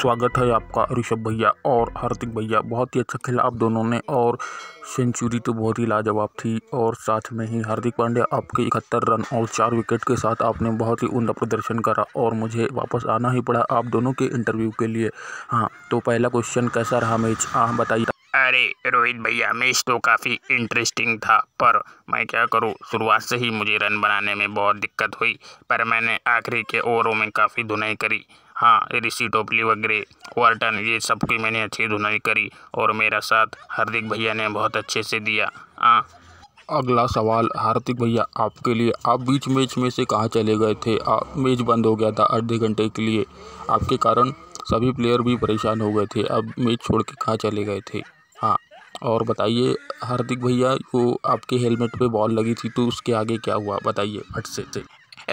स्वागत है आपका ऋषभ भैया और हार्दिक भैया बहुत ही अच्छा खेला आप दोनों ने और सेंचुरी तो बहुत ही लाजवाब थी और साथ में ही हार्दिक पांड्या आपके इकहत्तर रन और चार विकेट के साथ आपने बहुत ही उमदा प्रदर्शन करा और मुझे वापस आना ही पड़ा आप दोनों के इंटरव्यू के लिए हाँ तो पहला क्वेश्चन कैसा रहा मैच हाँ, हाँ बताइए अरे रोहित भैया मैच तो काफ़ी इंटरेस्टिंग था पर मैं क्या करूँ शुरुआत से ही मुझे रन बनाने में बहुत दिक्कत हुई पर मैंने आखिरी के ओवरों में काफ़ी धुनाई करी हाँ ऋषि टोपली वगैरह वार्टन ये सब की मैंने अच्छी धुनाई करी और मेरा साथ हार्दिक भैया ने बहुत अच्छे से दिया हाँ अगला सवाल हार्दिक भैया आपके लिए आप बीच मैच में से कहाँ चले गए थे आप मैच बंद हो गया था आधे घंटे के लिए आपके कारण सभी प्लेयर भी परेशान हो गए थे अब मैच छोड़ के कहाँ चले गए थे हाँ और बताइए हार्दिक भैया को आपके हेलमेट पे बॉल लगी थी तो उसके आगे क्या हुआ बताइए फट से, से।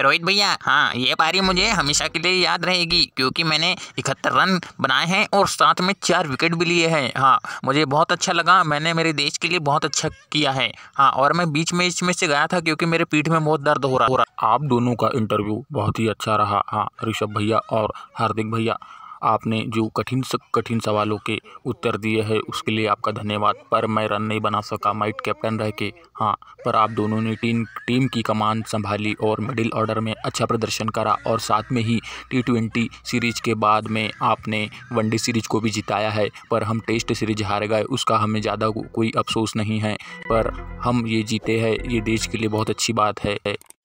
रोहित भैया हाँ ये पारी मुझे हमेशा के लिए याद रहेगी क्योंकि मैंने इकहत्तर रन बनाए हैं और साथ में चार विकेट भी लिए हैं हाँ मुझे बहुत अच्छा लगा मैंने मेरे देश के लिए बहुत अच्छा किया है हाँ और मैं बीच में इसमें से गया था क्योंकि मेरे पीठ में बहुत दर्द हो रहा हो रहा आप दोनों का इंटरव्यू बहुत ही अच्छा रहा हाँ ऋषभ भैया और हार्दिक भैया आपने जो कठिन से कठिन सवालों के उत्तर दिए हैं उसके लिए आपका धन्यवाद पर मैं रन नहीं बना सका माइट कैप्टन रह के हाँ पर आप दोनों ने टीम टीम की कमान संभाली और मिडिल ऑर्डर में अच्छा प्रदर्शन करा और साथ में ही टी ट्वेंटी सीरीज के बाद में आपने वनडे सीरीज को भी जिताया है पर हम टेस्ट सीरीज हार गए उसका हमें ज़्यादा कोई अफसोस नहीं है पर हम ये जीते हैं ये देश के लिए बहुत अच्छी बात है